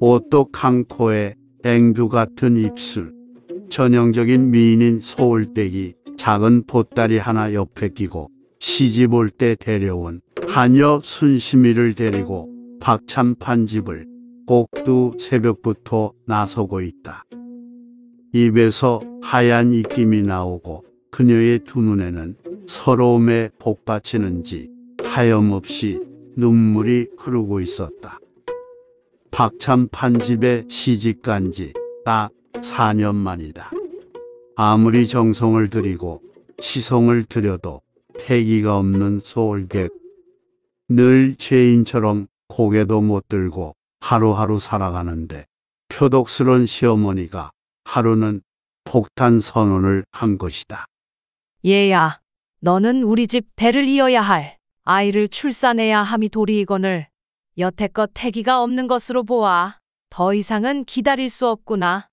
오똑항코의 앵두 같은 입술 전형적인 미인인 소울대기 작은 보따리 하나 옆에 끼고 시집 올 때 데려온 한여 순심이를 데리고 박찬판 집을 꼭두 새벽부터 나서고 있다. 입에서 하얀 입김이 나오고 그녀의 두 눈에는 서러움에 복받치는지 하염없이 눈물이 흐르고 있었다. 박찬판 집에 시집간 지 딱 4년 만이다. 아무리 정성을 들이고 시성을 들여도 태기가 없는 소울객. 늘 죄인처럼 고개도 못 들고 하루하루 살아가는데 표독스런 시어머니가 하루는 폭탄 선언을 한 것이다. 얘야, 너는 우리 집 대를 이어야 할 아이를 출산해야 함이 도리이거늘 여태껏 태기가 없는 것으로 보아 더 이상은 기다릴 수 없구나.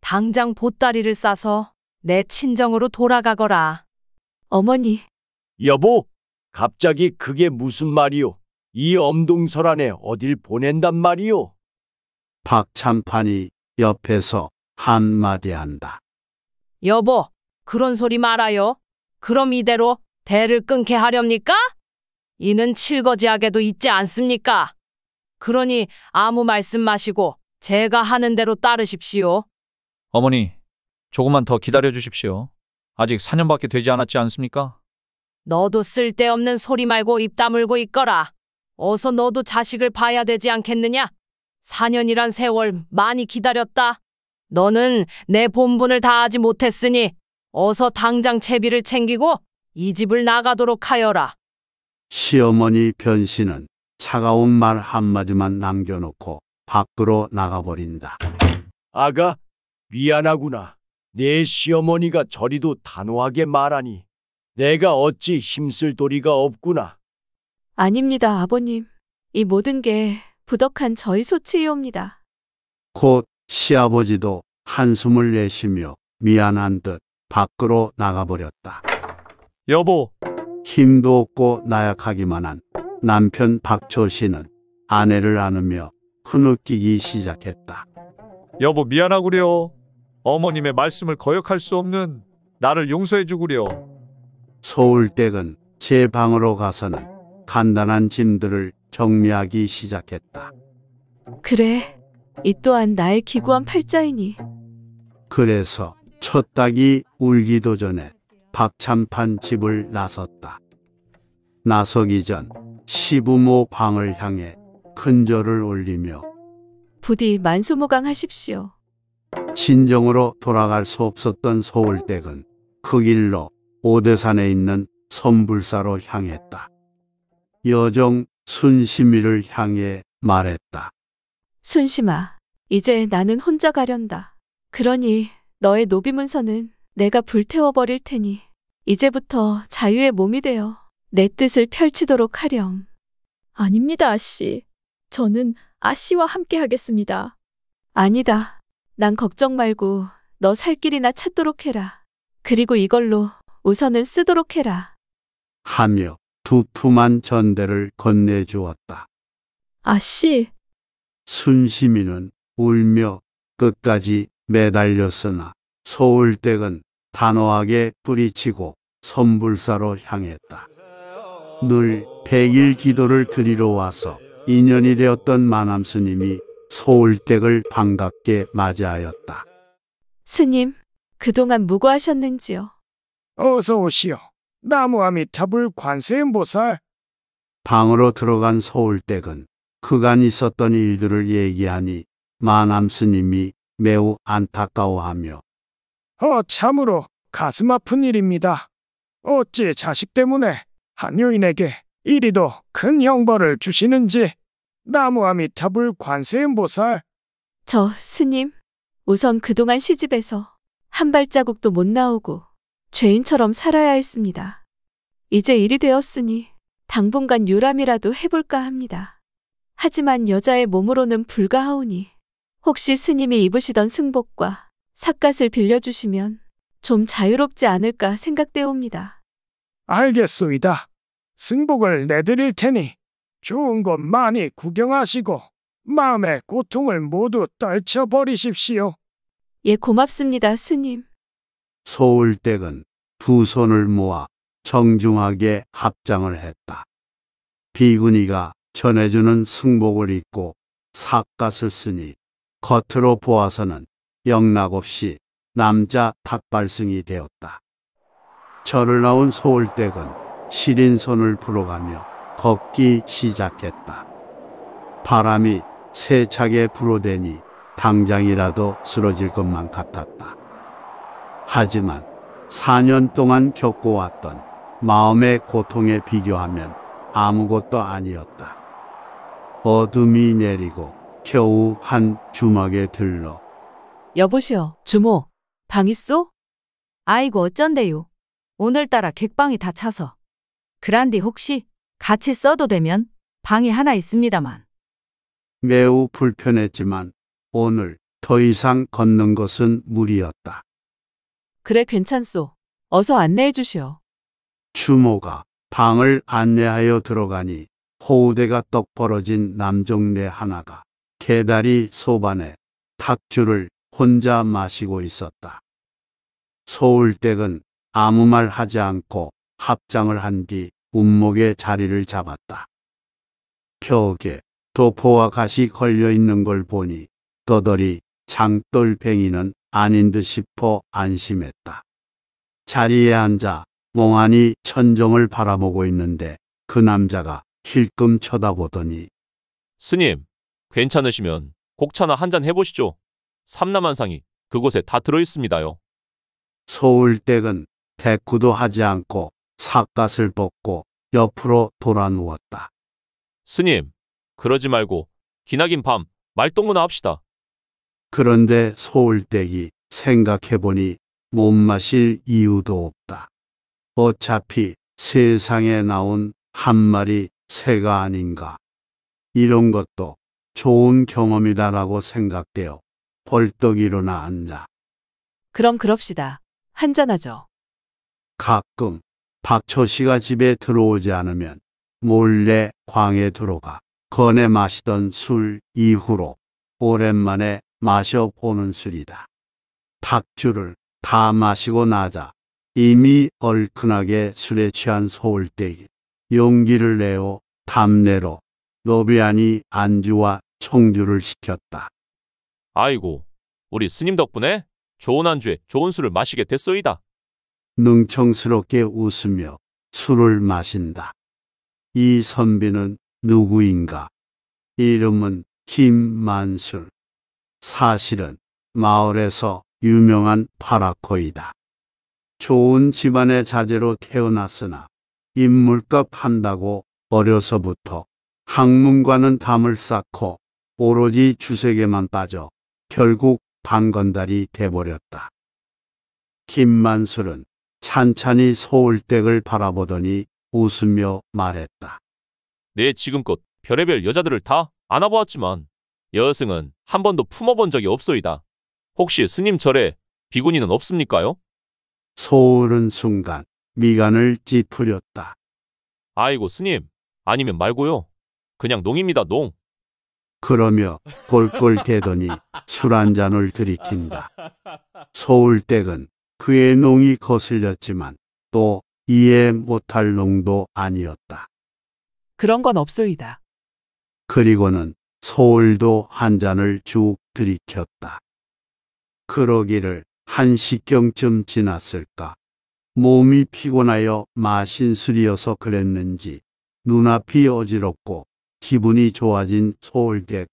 당장 보따리를 싸서 내 친정으로 돌아가거라. 어머니, 여보, 갑자기 그게 무슨 말이오? 이 엄동설 안에 어딜 보낸단 말이오? 박찬판이 옆에서 한마디 한다. 여보, 그런 소리 말아요. 그럼 이대로 대를 끊게 하렵니까? 이는 칠거지하게도 있지 않습니까? 그러니 아무 말씀 마시고 제가 하는 대로 따르십시오. 어머니, 조금만 더 기다려 주십시오. 아직 4년밖에 되지 않았지 않습니까? 너도 쓸데없는 소리 말고 입 다물고 있거라. 어서 너도 자식을 봐야 되지 않겠느냐? 4년이란 세월 많이 기다렸다. 너는 내 본분을 다하지 못했으니 어서 당장 채비를 챙기고 이 집을 나가도록 하여라. 시어머니 변신은 차가운 말 한마디만 남겨놓고 밖으로 나가버린다. 아가, 미안하구나. 내 시어머니가 저리도 단호하게 말하니 내가 어찌 힘쓸 도리가 없구나. 아닙니다, 아버님. 이 모든 게 부덕한 저희 소치이옵니다. 곧 시아버지도 한숨을 내쉬며 미안한 듯 밖으로 나가버렸다. 여보, 힘도 없고 나약하기만 한 남편 박초 씨는 아내를 안으며 흐느끼기 시작했다. 여보 미안하구려. 어머님의 말씀을 거역할 수 없는 나를 용서해 주구려. 서울댁은 제 방으로 가서는 간단한 짐들을 정리하기 시작했다. 그래, 이 또한 나의 기구한 팔자이니 그래서 첫 닭이 울기도 전에 박찬판 집을 나섰다. 나서기 전 시부모 방을 향해 큰절을 올리며 부디 만수무강 하십시오. 친정으로 돌아갈 수 없었던 서울댁은그 길로 오대산에 있는 선불사로 향했다. 여정 순심이를 향해 말했다. 순심아, 이제 나는 혼자 가련다. 그러니 너의 노비문서는 내가 불태워버릴 테니 이제부터 자유의 몸이 되어 내 뜻을 펼치도록 하렴. 아닙니다, 아씨. 저는 아씨와 함께 하겠습니다. 아니다. 난 걱정 말고 너 살 길이나 찾도록 해라. 그리고 이걸로 우선은 쓰도록 해라. 하며 두툼한 전대를 건네주었다. 아씨, 순심이는 울며 끝까지 매달렸으나 서울댁은 단호하게 뿌리치고 선불사로 향했다. 늘 백일 기도를 드리러 와서 인연이 되었던 마남 스님이 서울댁을 반갑게 맞이하였다. 스님, 그동안 무고하셨는지요? 어서 오시오. 나무아미타불 관세음보살. 방으로 들어간 서울댁은 그간 있었던 일들을 얘기하니 마남 스님이 매우 안타까워하며 어 참으로 가슴 아픈 일입니다. 어찌 자식 때문에 한 여인에게 이리도 큰 형벌을 주시는지 나무아미타불 관세음보살 저 스님 우선 그동안 시집에서 한 발자국도 못 나오고 죄인처럼 살아야 했습니다. 이제 일이 되었으니 당분간 유람이라도 해볼까 합니다. 하지만 여자의 몸으로는 불가하오니 혹시 스님이 입으시던 승복과 삿갓을 빌려주시면 좀 자유롭지 않을까 생각되옵니다. 알겠소이다. 승복을 내드릴 테니 좋은 곳 많이 구경하시고 마음의 고통을 모두 떨쳐버리십시오. 예, 고맙습니다, 스님. 소울댁은 두 손을 모아 정중하게 합장을 했다. 비군이가 전해주는 승복을 입고 삿갓을 쓰니 겉으로 보아서는 영락없이 남자 닭발승이 되었다. 절을 나온 소울댁은 시린 손을 불어가며 걷기 시작했다. 바람이 세차게 불어대니 당장이라도 쓰러질 것만 같았다. 하지만 4년 동안 겪어왔던 마음의 고통에 비교하면 아무것도 아니었다. 어둠이 내리고 겨우 한 주막에 들러 여보시오, 주모. 방 있소? 아이고 어쩐데요. 오늘따라 객방이 다 차서. 그란디 혹시 같이 써도 되면 방이 하나 있습니다만. 매우 불편했지만 오늘 더 이상 걷는 것은 무리였다. 그래 괜찮소. 어서 안내해 주시오. 주모가 방을 안내하여 들어가니 호우대가 떡 벌어진 남종래 하나가 개다리 소반에 탁주를 혼자 마시고 있었다. 소울댁은 아무 말 하지 않고 합장을 한 뒤 운목의 자리를 잡았다. 벽에 도포와 가시 걸려 있는 걸 보니 떠돌이 장돌뱅이는 아닌 듯 싶어 안심했다. 자리에 앉아 멍하니 천정을 바라보고 있는데 그 남자가 힐끔 쳐다보더니 스님, 괜찮으시면 곡차나 한 잔 해보시죠. 삼남한상이 그곳에 다 들어있습니다요. 서울댁은 대꾸도 하지 않고 삿갓을 벗고 옆으로 돌아 누웠다. 스님, 그러지 말고 기나긴 밤말똥무나 합시다. 그런데 서울댁이 생각해보니 못 마실 이유도 없다. 어차피 세상에 나온 한 마리 새가 아닌가. 이런 것도 좋은 경험이다라고 생각되어 벌떡 일어나 앉아 그럼 그럽시다. 한잔하죠. 가끔 박초 씨가 집에 들어오지 않으면 몰래 광에 들어가 건에 마시던 술 이후로 오랜만에 마셔보는 술이다. 박주를 다 마시고 나자 이미 얼큰하게 술에 취한 소울댁이 용기를 내어 담내로 노비안이 안주와 청주를 시켰다. 아이고, 우리 스님 덕분에 좋은 안주에 좋은 술을 마시게 됐소이다. 능청스럽게 웃으며 술을 마신다. 이 선비는 누구인가? 이름은 김만술. 사실은 마을에서 유명한 파라코이다. 좋은 집안의 자제로 태어났으나 인물값 한다고 어려서부터 학문과는 담을 쌓고 오로지 주색에만 빠져 결국 반건달이 돼버렸다. 김만술은 찬찬히 소울댁을 바라보더니 웃으며 말했다. 내 네, 지금껏 별의별 여자들을 다 안아보았지만 여승은 한 번도 품어본 적이 없소이다. 혹시 스님 절에 비구니는 없습니까요? 소울은 순간 미간을 찌푸렸다. 아이고 스님 아니면 말고요. 그냥 농입니다 농. 그러며 골골대더니 술 한 잔을 들이킨다. 서울댁은 그의 농이 거슬렸지만 또 이해 못할 농도 아니었다. 그런 건 없소이다. 그리고는 서울도한 잔을 쭉 들이켰다. 그러기를 한 시경쯤 지났을까. 몸이 피곤하여 마신 술이어서 그랬는지 눈앞이 어지럽고 기분이 좋아진 소울댁.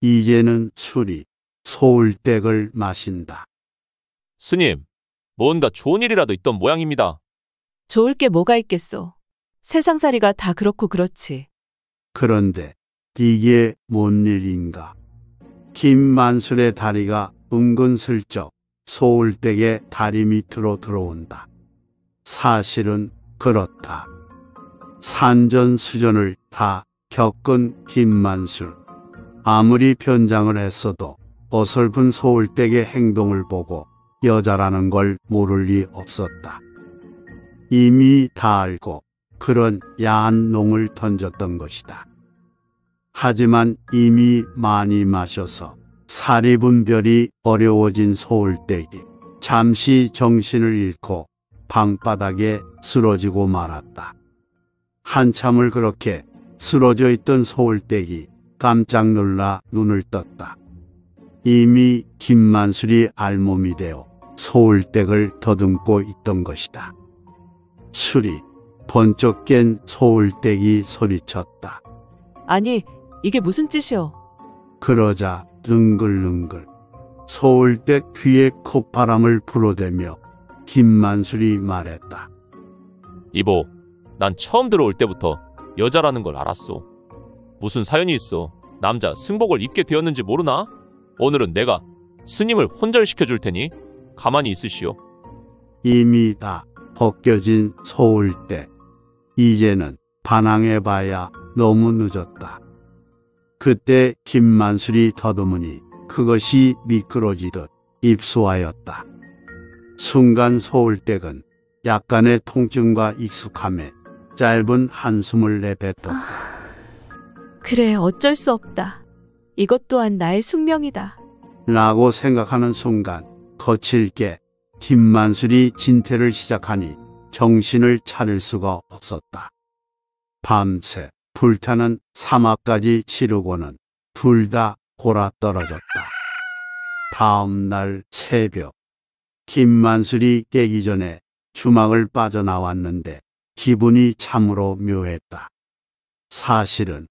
이제는 술이 소울댁을 마신다. 스님, 뭔가 좋은 일이라도 있던 모양입니다. 좋을 게 뭐가 있겠소. 세상살이가 다 그렇고 그렇지. 그런데 이게 뭔 일인가? 김만술의 다리가 은근슬쩍 소울댁의 다리 밑으로 들어온다. 사실은 그렇다. 산전수전을 다 겪은 김만술. 아무리 변장을 했어도 어설픈 소울댁의 행동을 보고 여자라는 걸 모를 리 없었다. 이미 다 알고 그런 야한 농을 던졌던 것이다. 하지만 이미 많이 마셔서 사리 분별이 어려워진 소울댁이 잠시 정신을 잃고 방바닥에 쓰러지고 말았다. 한참을 그렇게 쓰러져 있던 소울댁이 깜짝 놀라 눈을 떴다. 이미 김만술이 알몸이 되어 소울댁을 더듬고 있던 것이다. 술이 번쩍 깬 소울댁이 소리쳤다. 아니, 이게 무슨 짓이오? 그러자 능글능글 소울댁 귀에 콧바람을 불어대며 김만술이 말했다. 이보, 난 처음 들어올 때부터 여자라는 걸 알았어. 무슨 사연이 있어. 남자 승복을 입게 되었는지 모르나? 오늘은 내가 스님을 혼절시켜 줄 테니 가만히 있으시오. 이미 다 벗겨진 소울대. 이제는 반항해봐야 너무 늦었다. 그때 김만술이 더듬으니 그것이 미끄러지듯 입수하였다. 순간 소울댁은 약간의 통증과 익숙함에 짧은 한숨을 내뱉었다. 아, 그래, 어쩔 수 없다. 이것 또한 나의 숙명이다. 라고 생각하는 순간 거칠게 김만술이 진퇴를 시작하니 정신을 차릴 수가 없었다. 밤새 불타는 사막까지 치르고는 둘다 골아떨어졌다. 다음 날 새벽 김만술이 깨기 전에 주막을 빠져나왔는데 기분이 참으로 묘했다. 사실은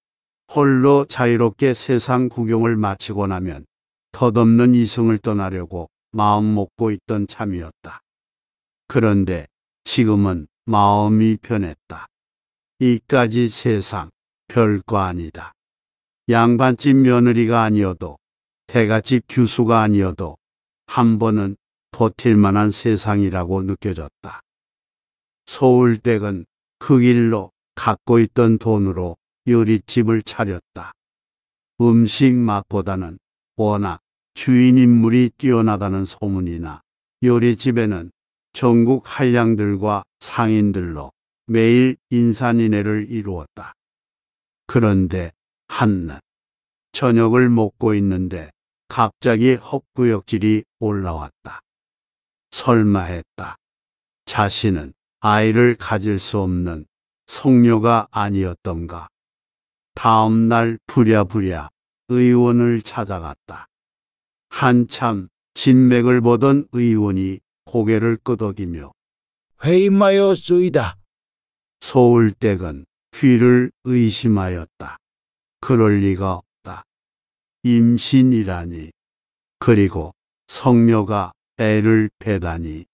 홀로 자유롭게 세상 구경을 마치고 나면 덧없는 이승을 떠나려고 마음 먹고 있던 참이었다. 그런데 지금은 마음이 변했다. 이까지 세상 별거 아니다. 양반집 며느리가 아니어도 대가집 규수가 아니어도 한 번은 버틸 만한 세상이라고 느껴졌다. 서울댁은 그 일로 갖고 있던 돈으로 요리집을 차렸다. 음식 맛보다는 워낙 주인 인물이 뛰어나다는 소문이나 요리집에는 전국 한량들과 상인들로 매일 인산인해를 이루었다. 그런데 한낮 저녁을 먹고 있는데 갑자기 헛구역질이 올라왔다. 설마 했다. 자신은 아이를 가질 수 없는 성녀가 아니었던가. 다음 날 부랴부랴 의원을 찾아갔다. 한참 진맥을 보던 의원이 고개를 끄덕이며 회임하여 쏘이다. 소울댁은 귀를 의심하였다. 그럴 리가 없다. 임신이라니. 그리고 성녀가 애를 배다니.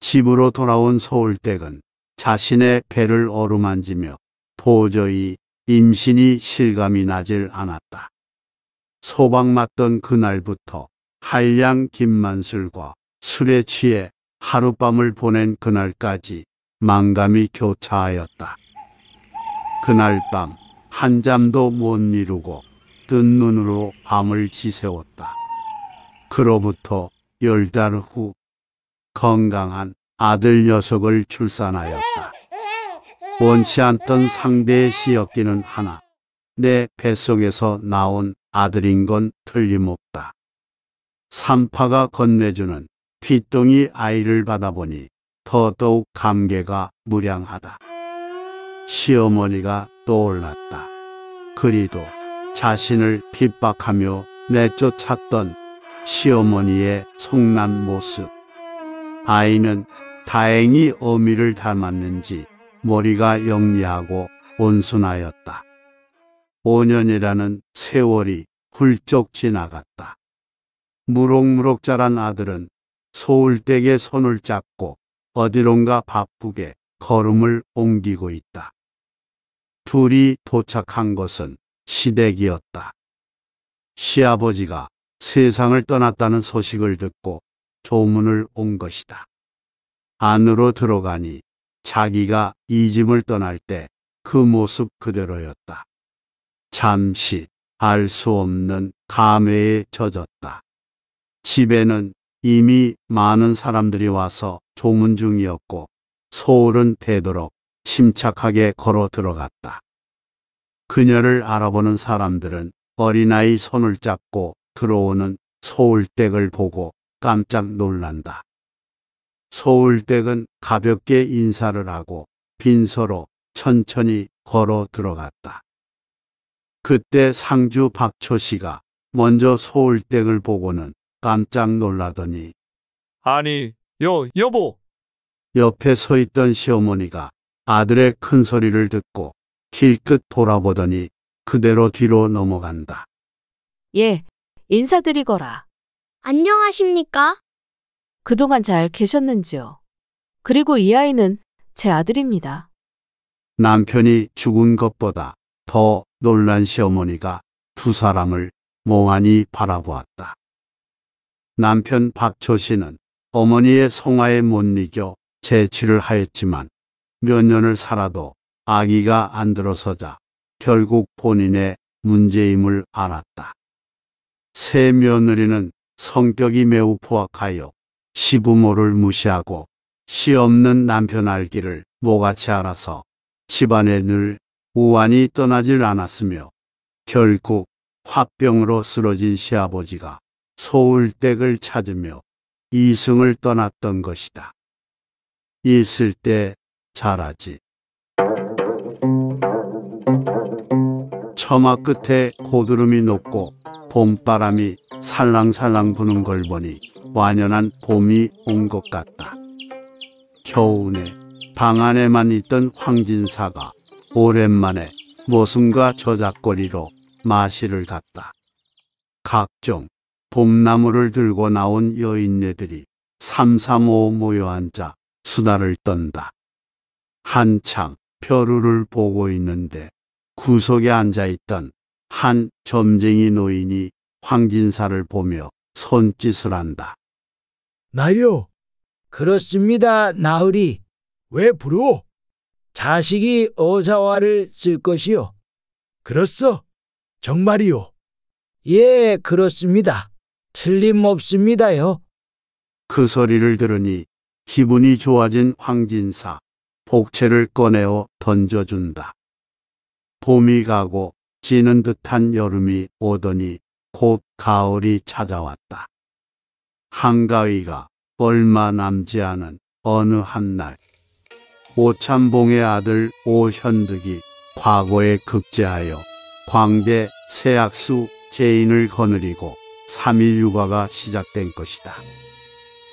집으로 돌아온 서울댁은 자신의 배를 어루만지며 도저히 임신이 실감이 나질 않았다. 소방 맞던 그날부터 한량 김만술과 술에 취해 하룻밤을 보낸 그날까지 망감이 교차하였다. 그날 밤 한잠도 못미루고뜬 눈으로 밤을 지새웠다. 그로부터 열달후 건강한 아들 녀석을 출산하였다. 원치 않던 상대의 시였기는 하나 내 뱃속에서 나온 아들인 건 틀림없다. 산파가 건네주는 핏덩이 아이를 받아보니 더더욱 감개가 무량하다. 시어머니가 떠올랐다. 그리도 자신을 핍박하며 내쫓았던 시어머니의 속난 모습. 아이는 다행히 어미를 닮았는지 머리가 영리하고 온순하였다. 5년이라는 세월이 훌쩍 지나갔다. 무럭무럭 자란 아들은 소울댁에 손을 잡고 어디론가 바쁘게 걸음을 옮기고 있다. 둘이 도착한 것은 시댁이었다. 시아버지가 세상을 떠났다는 소식을 듣고 조문을 온 것이다. 안으로 들어가니 자기가 이 집을 떠날 때 그 모습 그대로였다. 잠시 알 수 없는 감회에 젖었다. 집에는 이미 많은 사람들이 와서 조문 중이었고 소울은 되도록 침착하게 걸어 들어갔다. 그녀를 알아보는 사람들은 어린아이 손을 잡고 들어오는 소울댁을 보고 깜짝 놀란다. 서울댁은 가볍게 인사를 하고 빈서로 천천히 걸어 들어갔다. 그때 상주 박초 씨가 먼저 서울댁을 보고는 깜짝 놀라더니 아니, 여, 여보! 옆에 서 있던 시어머니가 아들의 큰 소리를 듣고 힐끗 돌아보더니 그대로 뒤로 넘어간다. 예, 인사드리거라. 안녕하십니까? 그동안 잘 계셨는지요? 그리고 이 아이는 제 아들입니다. 남편이 죽은 것보다 더 놀란 시어머니가 두 사람을 멍하니 바라보았다. 남편 박초 씨는 어머니의 성화에 못 이겨 재취를 하였지만 몇 년을 살아도 아기가 안 들어서자 결국 본인의 문제임을 알았다. 새 며느리는 성격이 매우 포악하여 시부모를 무시하고 시 없는 남편 알기를 모같이 알아서 집안에 늘 우환이 떠나질 않았으며 결국 화병으로 쓰러진 시아버지가 소울댁을 찾으며 이승을 떠났던 것이다. 있을 때 잘하지. 처마 끝에 고드름이 높고 봄바람이 살랑살랑 부는 걸 보니 완연한 봄이 온 것 같다. 겨우내 방 안에만 있던 황진사가 오랜만에 모순과 저작거리로 마시를 갔다. 각종 봄나무를 들고 나온 여인네들이 삼삼오오 모여 앉아 수다를 떤다. 한창 벼루를 보고 있는데 구석에 앉아 있던 한 점쟁이 노인이 황진사를 보며 손짓을 한다. 나요. 그렇습니다, 나으리. 왜 부르오? 자식이 어사화를 쓸 것이요. 그렇소? 정말이요. 예, 그렇습니다. 틀림없습니다요. 그 소리를 들으니 기분이 좋아진 황진사 복채를 꺼내어 던져준다. 봄이 가고 지는 듯한 여름이 오더니 곧 가을이 찾아왔다. 한가위가 얼마 남지 않은 어느 한 날 오찬봉의 아들 오현득이 과거에 급제하여 광대 세악수 제인을 거느리고 3일 육아가 시작된 것이다.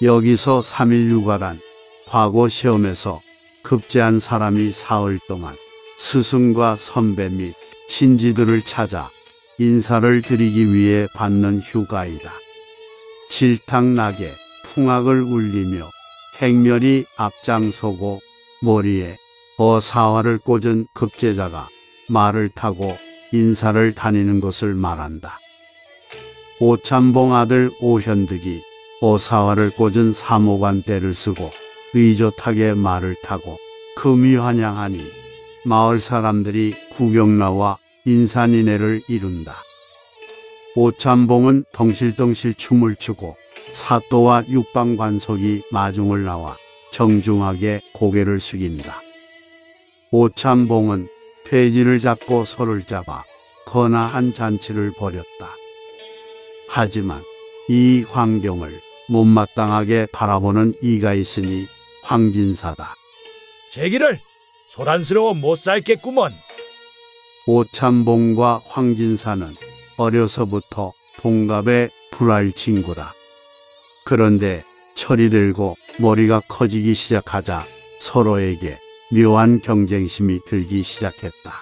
여기서 3일 육아란 과거 시험에서 급제한 사람이 사흘 동안 스승과 선배 및친지들을 찾아 인사를 드리기 위해 받는 휴가이다. 질탕나게 풍악을 울리며 행렬이 앞장서고 머리에 어사화를 꽂은 급제자가 말을 타고 인사를 다니는 것을 말한다. 오참봉 아들 오현득이 어사화를 꽂은 사모관 대를 쓰고 의젓하게 말을 타고 금이 환양하니 마을 사람들이 구경 나와 인산인해를 이룬다. 오참봉은 덩실덩실 춤을 추고 사또와 육방관석이 마중을 나와 정중하게 고개를 숙인다. 오참봉은 돼지를 잡고 소를 잡아 거나한 잔치를 벌였다. 하지만 이 광경을 못마땅하게 바라보는 이가 있으니 황진사다. 제기를 소란스러워 못 살겠구먼. 오찬봉과 황진사는 어려서부터 동갑의 불알 친구다. 그런데 철이 들고 머리가 커지기 시작하자 서로에게 묘한 경쟁심이 들기 시작했다.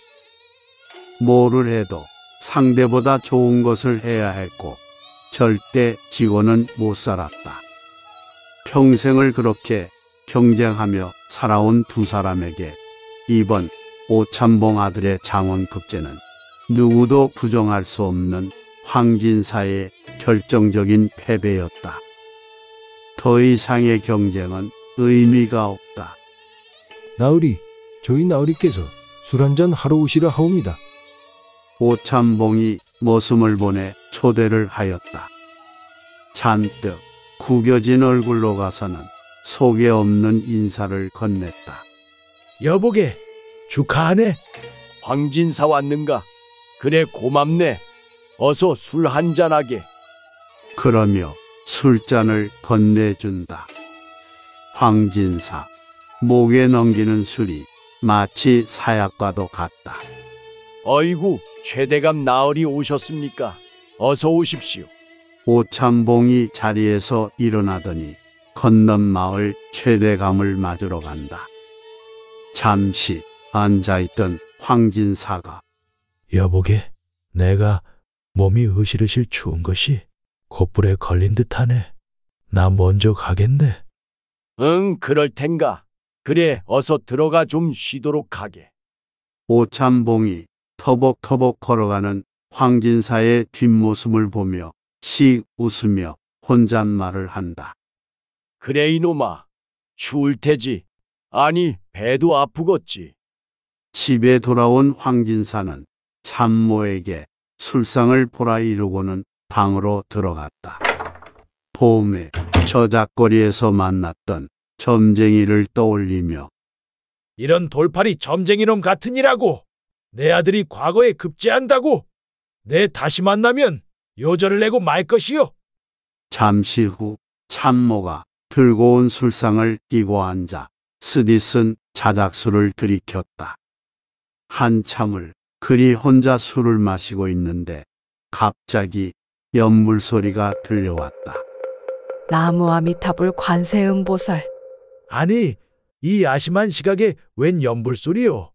뭐를 해도 상대보다 좋은 것을 해야 했고 절대 직원은 못 살았다. 평생을 그렇게 경쟁하며 살아온 두 사람에게 이번 오참봉 아들의 장원급제는 누구도 부정할 수 없는 황진사의 결정적인 패배였다. 더 이상의 경쟁은 의미가 없다. 나으리, 저희 나으리께서 술 한 잔 하러 오시라 하옵니다. 오참봉이 모습을 보내 초대를 하였다. 잔뜩 구겨진 얼굴로 가서는 속에 없는 인사를 건넸다. 여보게 축하하네. 황진사 왔는가? 그래 고맙네. 어서 술 한잔하게. 그러며 술잔을 건네준다. 황진사 목에 넘기는 술이 마치 사약과도 같다. 어이구 최대감 나으리 오셨습니까? 어서 오십시오. 오참봉이 자리에서 일어나더니 건넌 마을 최대감을 맞으러 간다. 잠시 앉아있던 황진사가 여보게 내가 몸이 으실으실 추운 것이 곧불에 걸린 듯하네. 나 먼저 가겠네. 응, 그럴 텐가. 그래, 어서 들어가 좀 쉬도록 하게. 오참봉이 터벅터벅 걸어가는 황진사의 뒷모습을 보며 씩 웃으며 혼잣말을 한다. 그래, 이놈아. 추울 테지. 아니, 배도 아프겠지. 집에 돌아온 황진사는 참모에게 술상을 보라 이루고는 방으로 들어갔다. 봄에 저작거리에서 만났던 점쟁이를 떠올리며 이런 돌팔이 점쟁이놈 같으니라고 내 아들이 과거에 급제한다고 내 다시 만나면 요절을 내고 말 것이요. 잠시 후 참모가 들고 온 술상을 끼고 앉아 스디슨 자작술을 들이켰다. 한참을 그리 혼자 술을 마시고 있는데 갑자기 연물 소리가 들려왔다. 나무아미타불 관세음보살. 아니, 이 야심한 시각에 웬 연불소리요?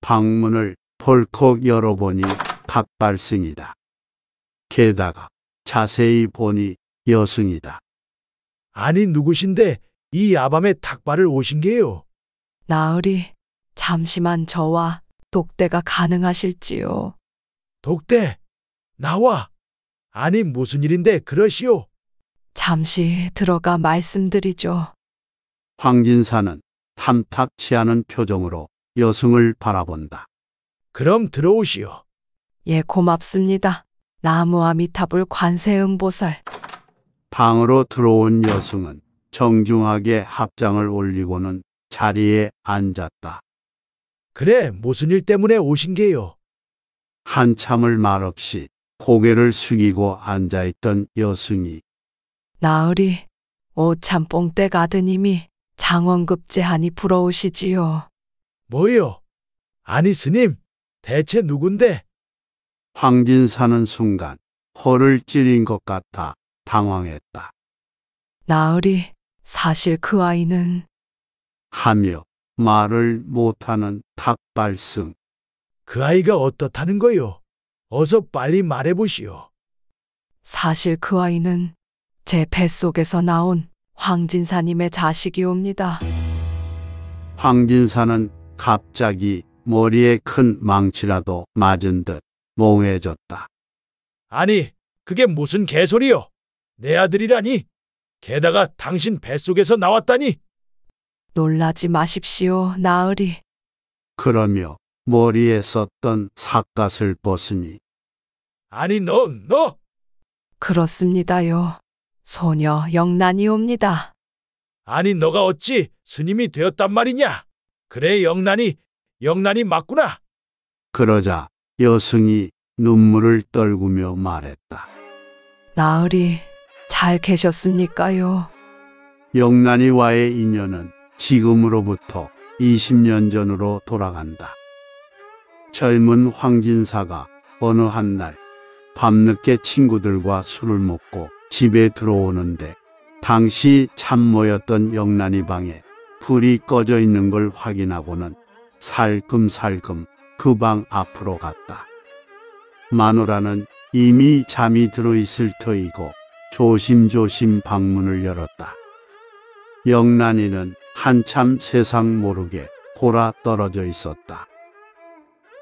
방문을 벌컥 열어보니 박발승이다. 게다가 자세히 보니 여승이다. 아니 누구신데 이 야밤에 닭발을 오신 게요. 나으리, 잠시만 저와 독대가 가능하실지요. 독대, 나와. 아니 무슨 일인데 그러시오. 잠시 들어가 말씀드리죠. 황진사는 탐탁치 않은 표정으로 여승을 바라본다. 그럼 들어오시오. 예, 고맙습니다. 나무 아미타불 관세음보살. 방으로 들어온 여승은 정중하게 합장을 올리고는 자리에 앉았다. 그래, 무슨 일 때문에 오신 게요? 한참을 말없이 고개를 숙이고 앉아있던 여순이 나으리, 오참뽕댁 가드님이 장원급제하니 부러우시지요. 뭐요? 아니, 스님, 대체 누군데? 황진사는 순간 허를 찌린 것 같아 당황했다. 나으리, 사실 그 아이는 하며 말을 못하는 탁발승. 그 아이가 어떻다는 거요? 어서 빨리 말해보시오. 사실 그 아이는 제 뱃속에서 나온 황진사님의 자식이옵니다. 황진사는 갑자기 머리에 큰 망치라도 맞은 듯몽해졌다 아니, 그게 무슨 개소리요? 내 아들이라니? 게다가 당신 뱃속에서 나왔다니! 놀라지 마십시오, 나으리. 그러며 머리에 썼던 삿갓을 벗으니 아니, 너, 너! 그렇습니다요. 소녀 영란이옵니다. 아니, 너가 어찌 스님이 되었단 말이냐? 그래, 영란이, 영란이 맞구나! 그러자 여승이 눈물을 떨구며 말했다. 나으리, 잘 계셨습니까요? 영란이와의 인연은 지금으로부터 20년 전으로 돌아간다. 젊은 황진사가 어느 한 날 밤늦게 친구들과 술을 먹고 집에 들어오는데 당시 참모였던 영란이 방에 불이 꺼져 있는 걸 확인하고는 살금살금 그 방 앞으로 갔다. 마누라는 이미 잠이 들어있을 터이고 조심조심 방문을 열었다. 영란이는 한참 세상 모르게 골아 떨어져 있었다.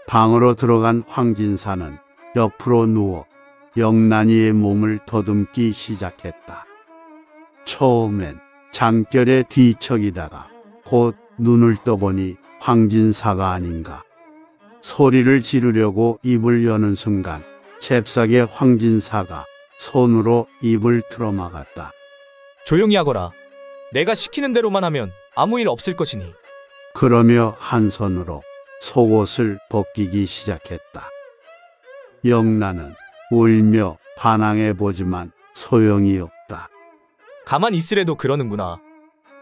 방으로 들어간 황진사는 옆으로 누워 영란이의 몸을 더듬기 시작했다. 처음엔 잠결에 뒤척이다가 곧 눈을 떠보니 황진사가 아닌가. 소리를 지르려고 입을 여는 순간 잽싸게 황진사가 손으로 입을 틀어막았다. 조용히 하거라. 내가 시키는 대로만 하면 아무 일 없을 것이니. 그러며 한 손으로 속옷을 벗기기 시작했다. 영란은 울며 반항해 보지만 소용이 없다. 가만 있으래도 그러는구나.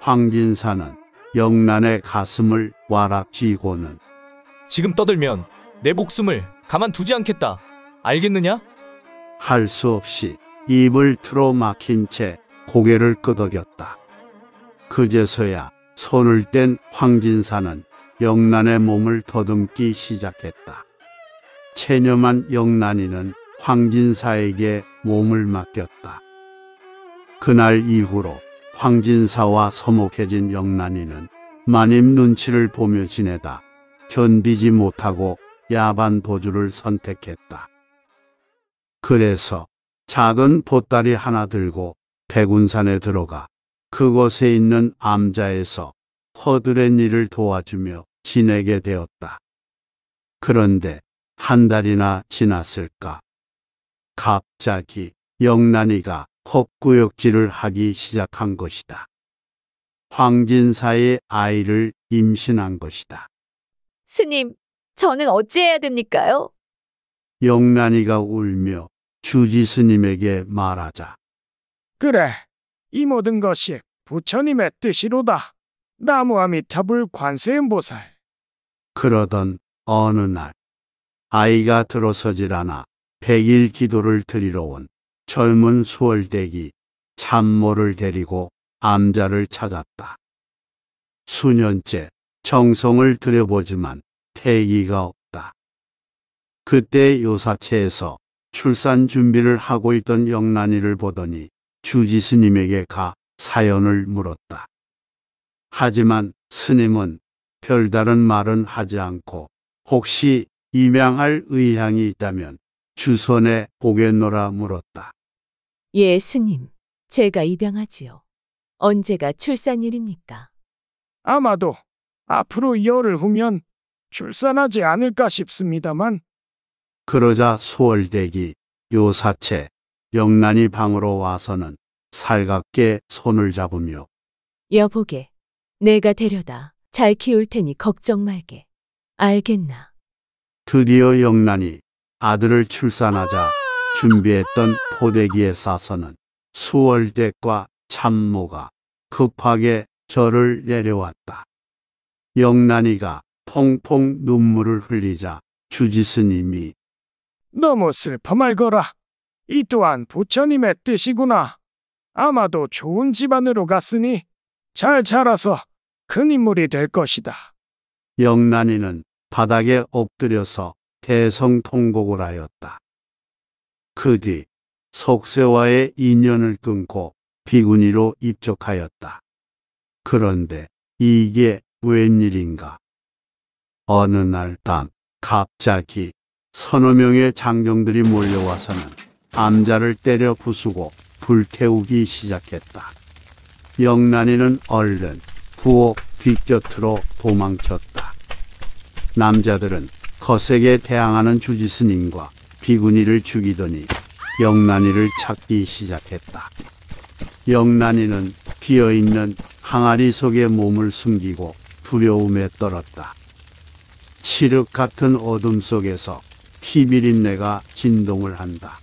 황진사는 영란의 가슴을 와락 쥐고는 지금 떠들면 내 목숨을 가만 두지 않겠다. 알겠느냐? 할수 없이 입을 틀어 막힌 채 고개를 끄덕였다. 그제서야 손을 뗀 황진사는 영란의 몸을 더듬기 시작했다. 체념한 영란이는 황진사에게 몸을 맡겼다. 그날 이후로 황진사와 서먹해진 영란이는 마님 눈치를 보며 지내다 견디지 못하고 야반 도주를 선택했다. 그래서 작은 보따리 하나 들고 백운산에 들어가 그곳에 있는 암자에서 허드렛일을 도와주며 지내게 되었다. 그런데 한 달이나 지났을까. 갑자기 영란이가 헛구역질을 하기 시작한 것이다. 황진사의 아이를 임신한 것이다. 스님, 저는 어찌해야 됩니까요? 영란이가 울며 주지 스님에게 말하자. 그래, 이 모든 것이 부처님의 뜻이로다. 나무아미타불 관세음보살. 그러던 어느 날 아이가 들어서질 않아 백일 기도를 드리러 온 젊은 수월대기 참모를 데리고 암자를 찾았다. 수년째 정성을 들여보지만 태기가 없다. 그때 요사체에서 출산 준비를 하고 있던 영란이를 보더니 주지 스님에게 가 사연을 물었다. 하지만 스님은 별다른 말은 하지 않고 혹시 임양할 의향이 있다면 주선에 보겠노라 물었다. 예, 스님. 제가 입양하지요. 언제가 출산일입니까? 아마도 앞으로 열흘 후면 출산하지 않을까 싶습니다만 그러자 수월대기, 요사채, 영란이 방으로 와서는 살갑게 손을 잡으며 여보게, 내가 데려다 잘 키울 테니 걱정 말게. 알겠나? 드디어 영란이 아들을 출산하자 준비했던 포대기에 싸서는 수월댁과 참모가 급하게 절을 내려왔다. 영란이가 펑펑 눈물을 흘리자 주지스님이 너무 슬퍼 말거라. 이 또한 부처님의 뜻이구나. 아마도 좋은 집안으로 갔으니 잘 자라서 큰 인물이 될 것이다. 영란이는 바닥에 엎드려서 대성통곡을 하였다. 그 뒤 속세와의 인연을 끊고 비구니로 입적하였다. 그런데 이게 웬일인가? 어느 날 밤 갑자기 서너 명의 장정들이 몰려와서는 암자를 때려 부수고 불태우기 시작했다. 영란이는 얼른 부엌 뒷곁으로 도망쳤다. 남자들은 거세게 대항하는 주지스님과 비구니를 죽이더니 영란이를 찾기 시작했다. 영란이는 비어있는 항아리 속에 몸을 숨기고 두려움에 떨었다. 칠흑 같은 어둠 속에서 11인내가 진동을 한다.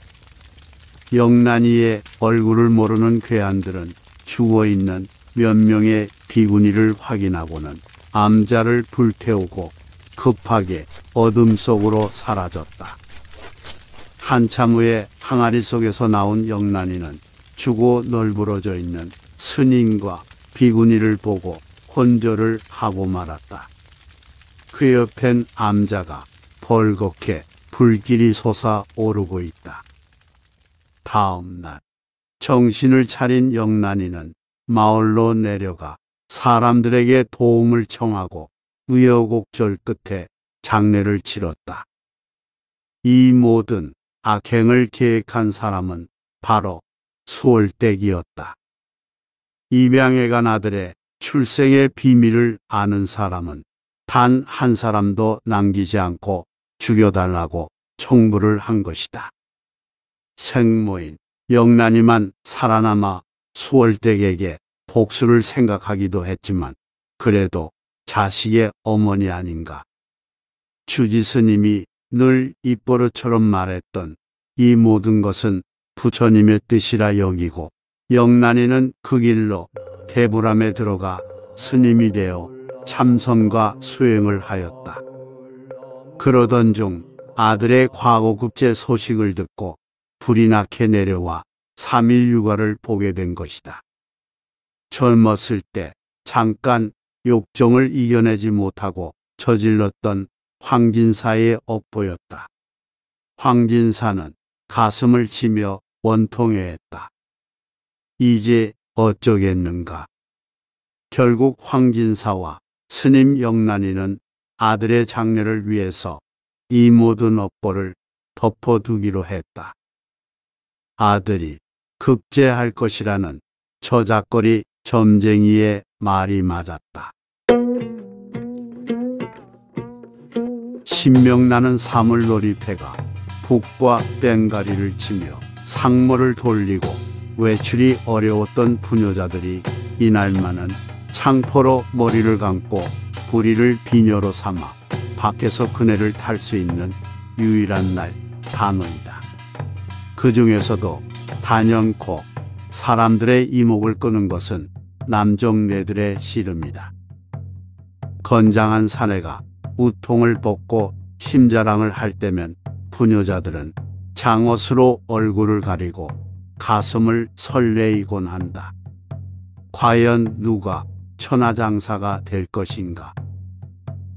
영란이의 얼굴을 모르는 괴한들은 죽어 있는 몇 명의 비구니를 확인하고는 암자를 불태우고 급하게 어둠 속으로 사라졌다. 한참 후에 항아리 속에서 나온 영란이는 죽어 널브러져 있는 스님과 비구니를 보고 혼절을 하고 말았다. 그 옆엔 암자가 벌겋게 불길이 솟아 오르고 있다. 다음 날 정신을 차린 영란이는 마을로 내려가 사람들에게 도움을 청하고 우여곡절 끝에 장례를 치렀다. 이 모든 악행을 계획한 사람은 바로 수월댁이었다. 입양에 간 아들의 출생의 비밀을 아는 사람은 단 한 사람도 남기지 않고 죽여달라고 청부를 한 것이다. 생모인 영란이만 살아남아 수월댁에게 복수를 생각하기도 했지만 그래도 자식의 어머니 아닌가. 주지스님이 늘 입버릇처럼 말했던 이 모든 것은 부처님의 뜻이라 여기고 영란이는 그 길로 대보람에 들어가 스님이 되어 참선과 수행을 하였다. 그러던 중 아들의 과거급제 소식을 듣고 불이 나게 내려와 3일 육아를 보게 된 것이다. 젊었을 때 잠깐 욕정을 이겨내지 못하고 저질렀던 황진사의 업보였다. 황진사는 가슴을 치며 원통해했다. 이제 어쩌겠는가. 결국 황진사와 스님 영란이는 아들의 장례를 위해서 이 모든 업보를 덮어두기로 했다. 아들이 극제할 것이라는 저작거리 점쟁이의 말이 맞았다. 신명나는 사물놀이패가 북과 뺑가리를 치며 상모를 돌리고 외출이 어려웠던 부녀자들이 이날만은 창포로 머리를 감고 우리를 비녀로 삼아 밖에서 그네를 탈 수 있는 유일한 날 단어이다. 그 중에서도 단연코 사람들의 이목을 끄는 것은 남정네들의 시름이다. 건장한 사내가 우통을 벗고 심자랑을 할 때면 부녀자들은 장옷으로 얼굴을 가리고 가슴을 설레이곤 한다. 과연 누가 천하장사가 될 것인가?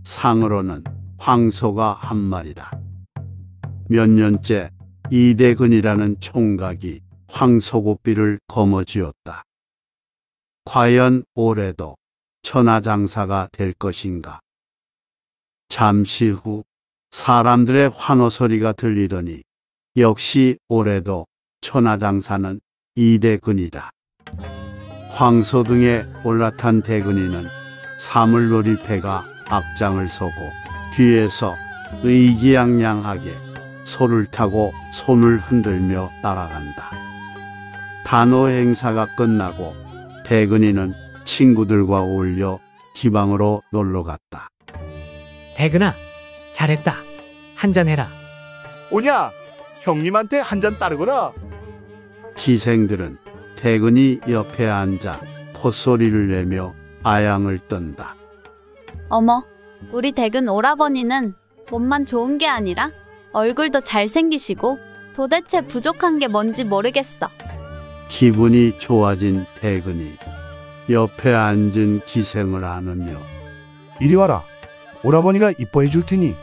상으로는 황소가 한 마리다. 몇 년째 이대근이라는 총각이 황소고삐를 거머쥐었다. 과연 올해도 천하장사가 될 것인가? 잠시 후 사람들의 환호 소리가 들리더니 역시 올해도 천하장사는 이대근이다. 황소 등에 올라탄 대근이는 사물놀이 패가 악장을 서고 뒤에서 의기양양하게 소를 타고 손을 흔들며 따라간다. 단어 행사가 끝나고 대근이는 친구들과 어울려 기방으로 놀러 갔다. 대근아, 잘했다. 한잔 해라. 오냐, 형님한테 한잔 따르거라. 기생들은 대근이 옆에 앉아 콧소리를 내며 아양을 떤다. 어머, 우리 댁은 오라버니는 몸만 좋은 게 아니라 얼굴도 잘생기시고 도대체 부족한 게 뭔지 모르겠어. 기분이 좋아진 백근이 옆에 앉은 기생을 안으며 이리 와라. 오라버니가 이뻐해 줄 테니.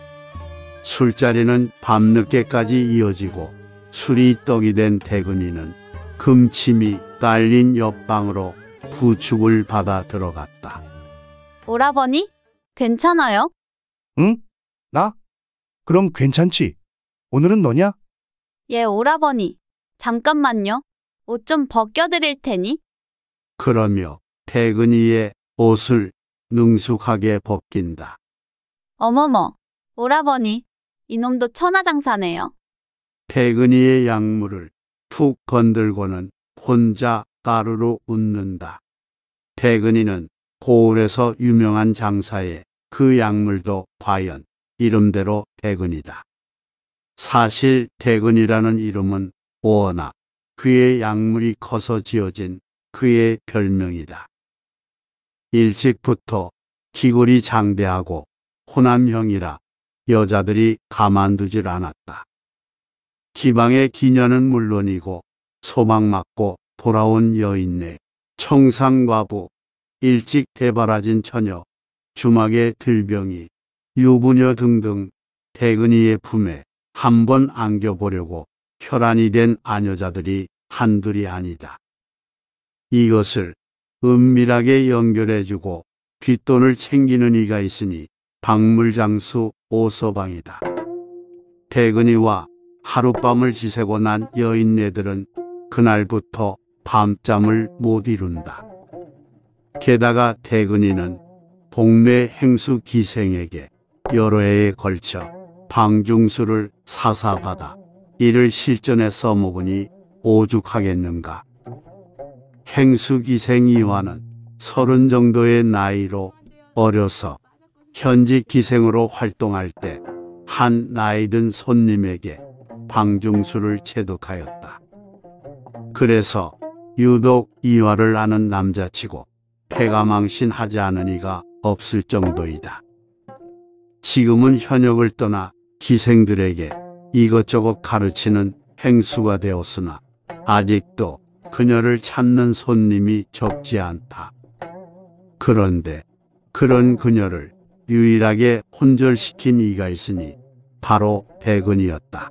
술자리는 밤늦게까지 이어지고 술이 떡이 된 대근이는 금침이 딸린 옆방으로 부축을 받아 들어갔다. 오라버니, 괜찮아요? 응? 나? 그럼 괜찮지. 오늘은 너냐? 예, 오라버니. 잠깐만요. 옷 좀 벗겨드릴 테니. 그러며 태근이의 옷을 능숙하게 벗긴다. 어머머, 오라버니. 이놈도 천하장사네요. 태근이의 약물을 툭 건들고는 혼자 까르르 웃는다. 태근이는 고을에서 유명한 장사에그 약물도 과연 이름대로 대근이다. 사실 대근이라는 이름은 워낙 그의 약물이 커서 지어진 그의 별명이다. 일찍부터 기골이 장대하고 호남형이라 여자들이 가만두질 않았다. 기방의 기녀는 물론이고 소망맞고 돌아온 여인네 청산과부 일찍 대발라진 처녀, 주막의 들병이, 유부녀 등등 대근이의 품에 한번 안겨보려고 혈안이 된 아녀자들이 한둘이 아니다. 이것을 은밀하게 연결해주고 귀돈을 챙기는 이가 있으니 박물장수 오서방이다. 대근이와 하룻밤을 지새고 난 여인네들은 그날부터 밤잠을 못 이룬다. 게다가 대근이는 동네 행수 기생에게 여러 해에 걸쳐 방중수를 사사받아 이를 실전에 써먹으니 오죽하겠는가. 행수 기생 이화는 서른 정도의 나이로 어려서 현직 기생으로 활동할 때 한 나이든 손님에게 방중수를 체득하였다. 그래서 유독 이화를 아는 남자치고 폐가 망신하지 않은 이가 없을 정도이다. 지금은 현역을 떠나 기생들에게 이것저것 가르치는 행수가 되었으나 아직도 그녀를 찾는 손님이 적지 않다. 그런데 그런 그녀를 유일하게 혼절시킨 이가 있으니 바로 백은이었다.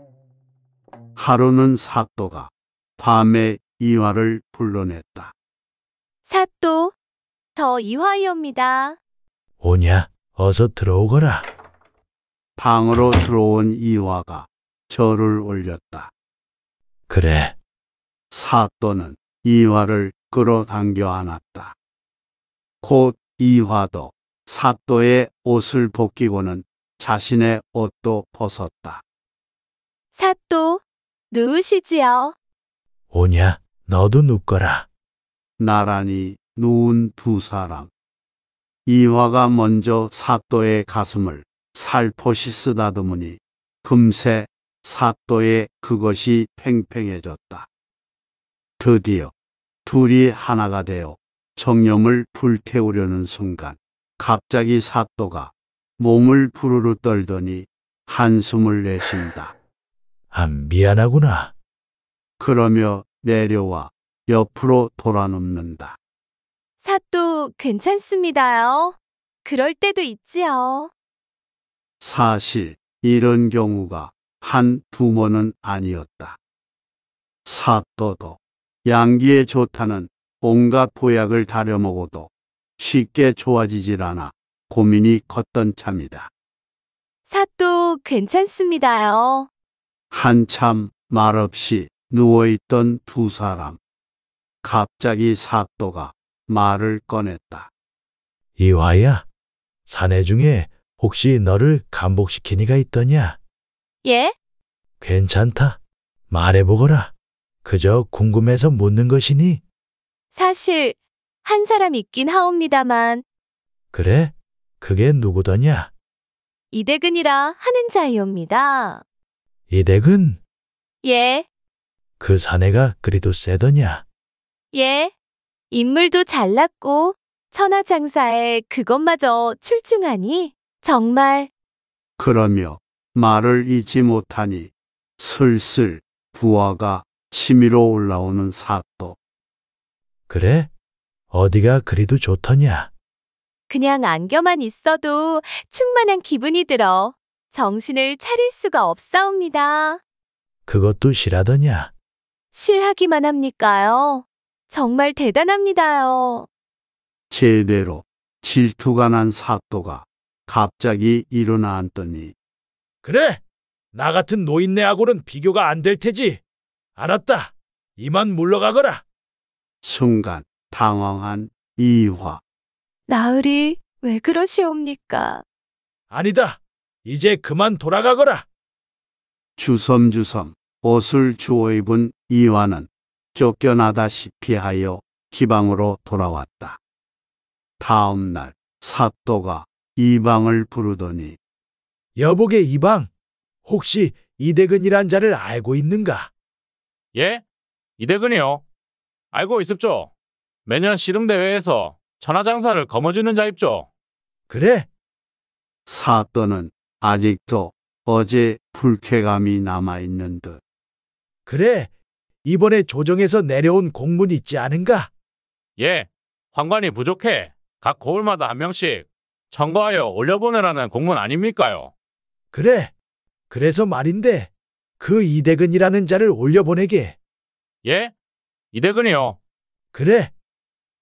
하루는 사또가 밤에 이화를 불러냈다. 사또, 저 이화이입니다. 오냐? 어서 들어오거라. 방으로 들어온 이화가 절을 올렸다. 그래. 사또는 이화를 끌어당겨 안았다. 곧 이화도 사또의 옷을 벗기고는 자신의 옷도 벗었다. 사또, 누우시지요. 오냐? 너도 눕거라. 나란히 누운 두 사람. 이화가 먼저 사또의 가슴을 살포시 쓰다듬으니 금세 사또의 그것이 팽팽해졌다. 드디어 둘이 하나가 되어 정념을 불태우려는 순간 갑자기 사또가 몸을 부르르 떨더니 한숨을 내쉰다. 아, 미안하구나. 그러며 내려와 옆으로 돌아눕는다. 사또 괜찮습니다요. 그럴 때도 있지요. 사실 이런 경우가 한 두 번은 아니었다. 사또도 양기에 좋다는 온갖 보약을 다려먹어도 쉽게 좋아지질 않아 고민이 컸던 참이다. 사또 괜찮습니다요. 한참 말없이 누워있던 두 사람. 갑자기 사또가 말을 꺼냈다. 이화야, 사내 중에 혹시 너를 감복시킨 이가 있더냐? 예? 괜찮다. 말해보거라. 그저 궁금해서 묻는 것이니? 사실 한 사람 있긴 하옵니다만 그래? 그게 누구더냐? 이대근이라 하는 자이옵니다. 이댁은 예, 그 사내가 그리도 세더냐? 예, 인물도 잘났고 천하장사에 그것마저 출중하니 정말 그러며 말을 잊지 못하니 슬슬 부하가 치밀어 올라오는 사또. 그래? 어디가 그리도 좋더냐? 그냥 안겨만 있어도 충만한 기분이 들어 정신을 차릴 수가 없사옵니다. 그것도 실하더냐? 실하기만 합니까요? 정말 대단합니다요. 제대로 질투가 난 사또가 갑자기 일어나 앉더니 그래, 나 같은 노인네하고는 비교가 안 될 테지. 알았다. 이만 물러가거라. 순간 당황한 이화. 나으리, 왜 그러시옵니까? 아니다. 이제 그만 돌아가거라. 주섬주섬 옷을 주워 입은 이화는 쫓겨나다시피 하여 기방으로 돌아왔다. 다음 날 사또가 이방을 부르더니 여보게 이방, 혹시 이대근이란 자를 알고 있는가? 예? 이대근이요? 알고 있습죠? 매년 씨름대회에서 천하장사를 거머쥐는 자입죠? 그래? 사또는 아직도 어제 불쾌감이 남아있는 듯. 그래, 이번에 조정에서 내려온 공문 있지 않은가? 예, 환관이 부족해 각 고을마다 한 명씩 청구하여 올려보내라는 공문 아닙니까요? 그래. 그래서 말인데 그 이대근이라는 자를 올려보내게. 예? 이대근이요. 그래.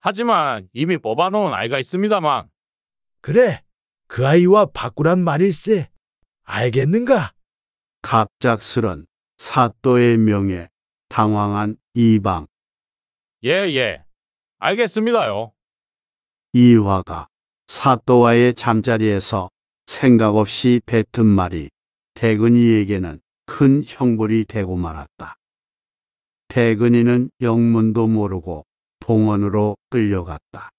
하지만 이미 뽑아놓은 아이가 있습니다만 그래. 그 아이와 바꾸란 말일세. 알겠는가? 갑작스런 사또의 명예 당황한 이방. 예, 예. 알겠습니다요. 이화가 사또와의 잠자리에서 생각 없이 뱉은 말이 대근이에게는 큰 형벌이 되고 말았다. 대근이는 영문도 모르고 봉원으로 끌려갔다.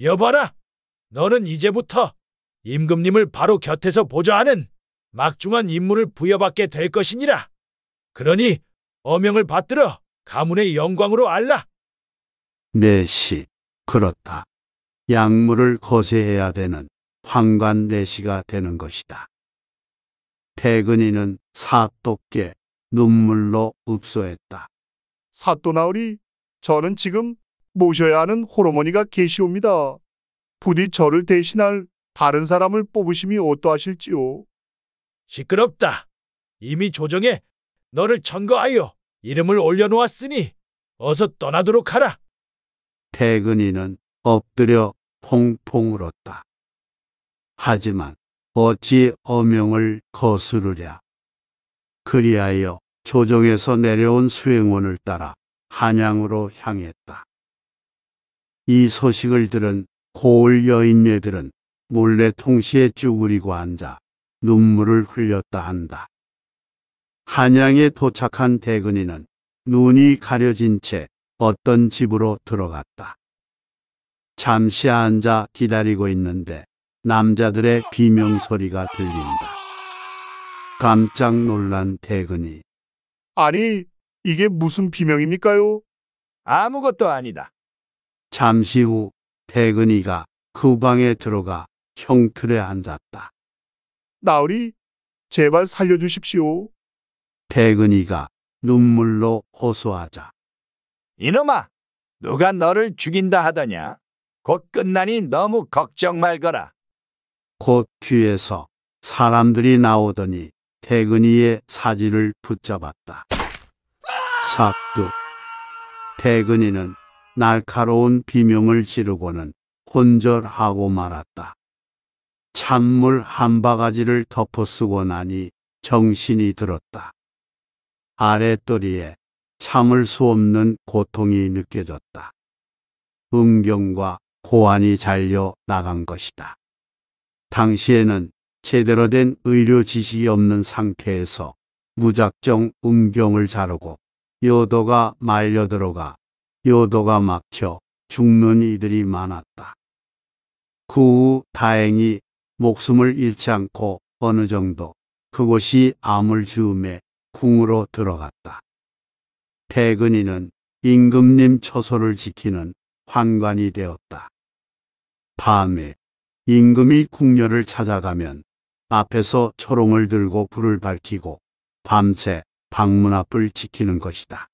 여봐라! 너는 이제부터 임금님을 바로 곁에서 보좌하는 막중한 임무를 부여받게 될 것이니라. 그러니 어명을 받들어 가문의 영광으로 알라. 내시 네, 그렇다. 약물을 거세해야 되는 황관 내시가 되는 것이다. 태근이는 사또께 눈물로 읍소했다. 사또나으리, 저는 지금 모셔야 하는 호르몬이가 계시옵니다. 부디 저를 대신할 다른 사람을 뽑으심이 어떠하실지요? 시끄럽다. 이미 조정에 너를 천거하여 이름을 올려놓았으니 어서 떠나도록 하라. 태근이는 엎드려 퐁퐁 울었다. 하지만 어찌 어명을 거스르랴. 그리하여 조정에서 내려온 수행원을 따라 한양으로 향했다. 이 소식을 들은 고을 여인네들은 몰래 통시에 쭈그리고 앉아 눈물을 흘렸다 한다. 한양에 도착한 대근이는 눈이 가려진 채 어떤 집으로 들어갔다. 잠시 앉아 기다리고 있는데 남자들의 비명소리가 들린다. 깜짝 놀란 대근이 아니, 이게 무슨 비명입니까요? 아무것도 아니다. 잠시 후 대근이가 그 방에 들어가 형틀에 앉았다. 나으리, 제발 살려주십시오. 대근이가 눈물로 호소하자. 이놈아, 누가 너를 죽인다 하더냐? 곧 끝나니 너무 걱정 말거라. 곧 뒤에서 사람들이 나오더니 대근이의 사지를 붙잡았다. 삭두. 대근이는 날카로운 비명을 지르고는 혼절하고 말았다. 찬물 한 바가지를 덮어쓰고 나니 정신이 들었다. 아랫도리에 참을 수 없는 고통이 느껴졌다. 음경과 고환이 잘려 나간 것이다. 당시에는 제대로 된 의료 지식이 없는 상태에서 무작정 음경을 자르고 요도가 말려 들어가 요도가 막혀 죽는 이들이 많았다. 그 후 다행히 목숨을 잃지 않고 어느 정도 그곳이 암을 지음에 궁으로 들어갔다. 태근이는 임금님 처소를 지키는 환관이 되었다. 밤에 임금이 궁녀를 찾아가면 앞에서 초롱을 들고 불을 밝히고 밤새 방문 앞을 지키는 것이다.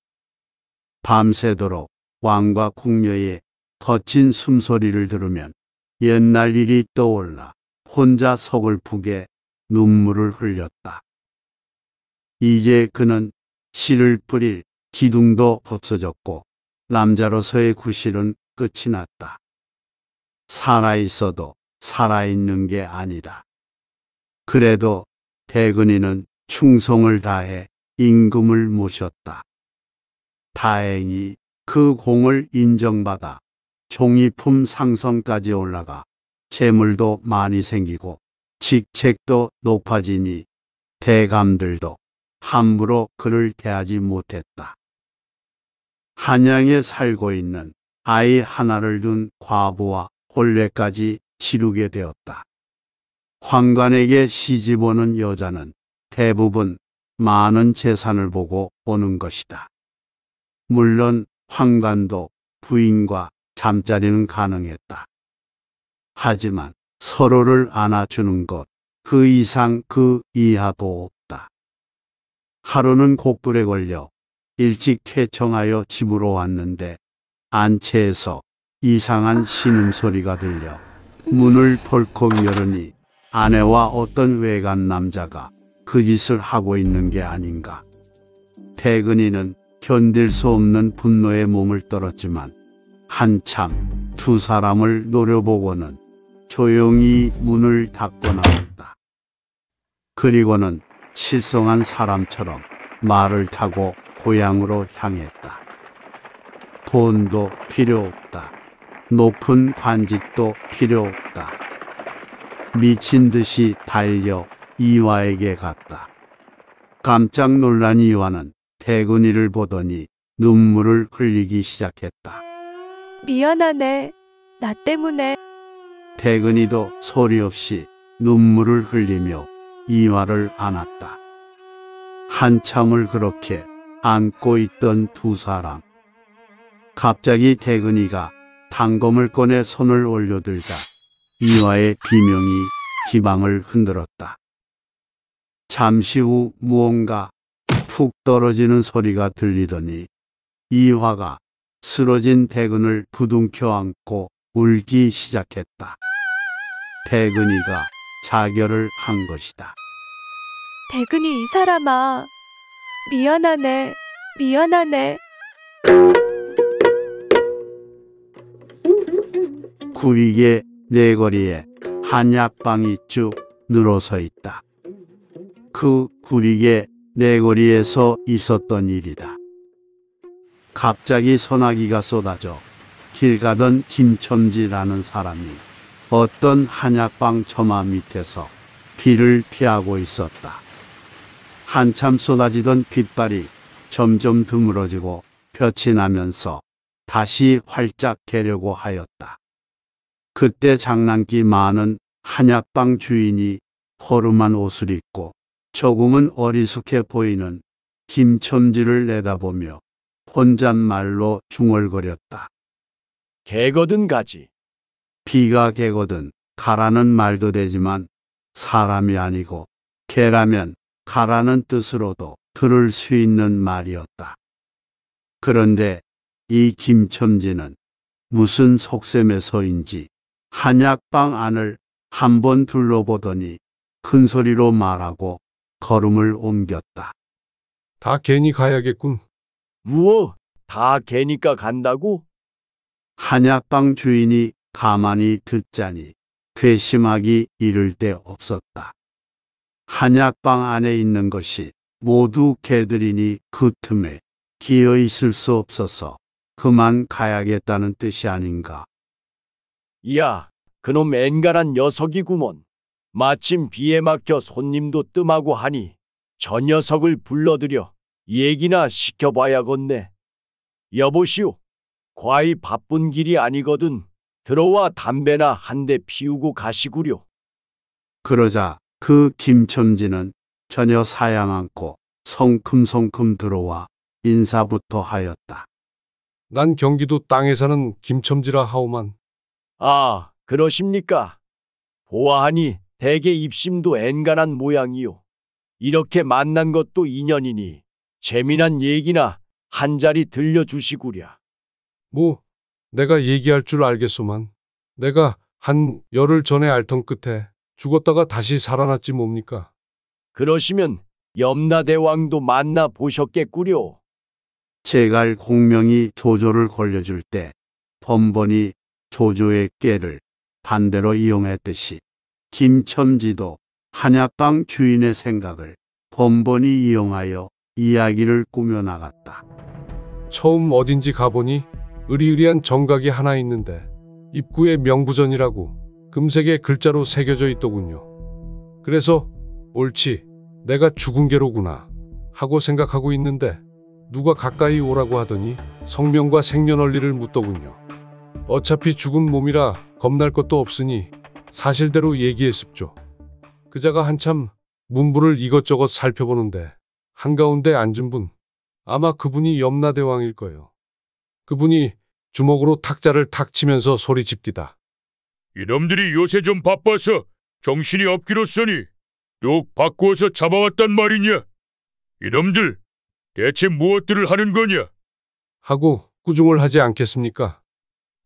밤새도록 왕과 궁녀의 거친 숨소리를 들으면 옛날 일이 떠올라 혼자 서글프게 눈물을 흘렸다. 이제 그는 씨를 뿌릴 기둥도 없어졌고 남자로서의 구실은 끝이 났다. 살아있어도 살아있는 게 아니다. 그래도 대근이는 충성을 다해 임금을 모셨다. 다행히 그 공을 인정받아 종이품 상성까지 올라가 재물도 많이 생기고 직책도 높아지니 대감들도 함부로 그를 대하지 못했다. 한양에 살고 있는 아이 하나를 둔 과부와 혼례까지 치르게 되었다. 황관에게 시집 오는 여자는 대부분 많은 재산을 보고 오는 것이다. 물론 황관도 부인과 잠자리는 가능했다. 하지만 서로를 안아주는 것, 그 이상 그 이하도 하루는 곡불에 걸려 일찍 쾌청하여 집으로 왔는데 안채에서 이상한 신음소리가 들려 문을 벌컥 열으니 아내와 어떤 외간 남자가 그 짓을 하고 있는 게 아닌가. 태근이는 견딜 수 없는 분노에 몸을 떨었지만 한참 두 사람을 노려보고는 조용히 문을 닫고 나왔다. 그리고는 실성한 사람처럼 말을 타고 고향으로 향했다. 돈도 필요 없다. 높은 관직도 필요 없다. 미친 듯이 달려 이화에게 갔다. 깜짝 놀란 이화는 태근이를 보더니 눈물을 흘리기 시작했다. 미안하네. 나 때문에. 태근이도 소리 없이 눈물을 흘리며 이화를 안았다. 한참을 그렇게 안고 있던 두 사람. 갑자기 대근이가 단검을 꺼내 손을 올려들자 이화의 비명이 기방을 흔들었다. 잠시 후 무언가 푹 떨어지는 소리가 들리더니 이화가 쓰러진 대근을 부둥켜 안고 울기 시작했다. 대근이가 자결을 한 것이다. 대근이 이 사람아. 미안하네. 미안하네. 구익의 네거리에 한약방이 쭉 늘어서 있다. 그 구익의 네거리에서 있었던 일이다. 갑자기 소나기가 쏟아져 길 가던 김첨지라는 사람이 어떤 한약방 처마 밑에서 비를 피하고 있었다. 한참 쏟아지던 빗발이 점점 드물어지고 볕이 나면서 다시 활짝 개려고 하였다. 그때 장난기 많은 한약방 주인이 허름한 옷을 입고 조금은 어리숙해 보이는 김첨지를 내다보며 혼잣말로 중얼거렸다. 개거든 가지. 비가 개거든 가라는 말도 되지만 사람이 아니고 개라면 가라는 뜻으로도 들을 수 있는 말이었다. 그런데 이 김첨지는 무슨 속셈에서인지 한약방 안을 한번 둘러보더니 큰 소리로 말하고 걸음을 옮겼다. 다 괜히 가야겠군. 우와, 다 개니까 간다고? 한약방 주인이 가만히 듣자니 괘씸하기 이를 데 없었다. 한약방 안에 있는 것이 모두 개들이니 그 틈에 기어 있을 수 없어서 그만 가야겠다는 뜻이 아닌가. 야 그놈 앵간한 녀석이구먼. 마침 비에 막혀 손님도 뜸하고 하니 저 녀석을 불러들여 얘기나 시켜봐야겠네. 여보시오, 과히 바쁜 길이 아니거든. 들어와 담배나 한 대 피우고 가시구려. 그러자 그 김첨지는 전혀 사양 않고 성큼성큼 들어와 인사부터 하였다. 난 경기도 땅에 사는 김첨지라 하오만 아, 그러십니까? 보아하니 대개 입심도 엔간한 모양이요. 이렇게 만난 것도 인연이니 재미난 얘기나 한 자리 들려주시구랴. 뭐 내가 얘기할 줄 알겠소만. 내가 한 열흘 전에 알턴 끝에 죽었다가 다시 살아났지 뭡니까? 그러시면 염라대왕도 만나 보셨겠구려. 제갈 공명이 조조를 걸려줄 때 번번이 조조의 꾀를 반대로 이용했듯이 김첨지도 한약방 주인의 생각을 번번이 이용하여 이야기를 꾸며나갔다. 처음 어딘지 가보니 의리의리한 정각이 하나 있는데 입구에 명부전이라고 금색의 글자로 새겨져 있더군요. 그래서 옳지 내가 죽은 게로구나 하고 생각하고 있는데 누가 가까이 오라고 하더니 성명과 생년월일을 묻더군요. 어차피 죽은 몸이라 겁날 것도 없으니 사실대로 얘기했습죠. 그자가 한참 문부를 이것저것 살펴보는데 한가운데 앉은 분 아마 그분이 염라대왕일 거예요. 그분이 주먹으로 탁자를 탁 치면서 소리집디다. 이놈들이 요새 좀 바빠서 정신이 없기로써니 똑 바꾸어서 잡아왔단 말이냐? 이놈들 대체 무엇들을 하는 거냐? 하고 꾸중을 하지 않겠습니까?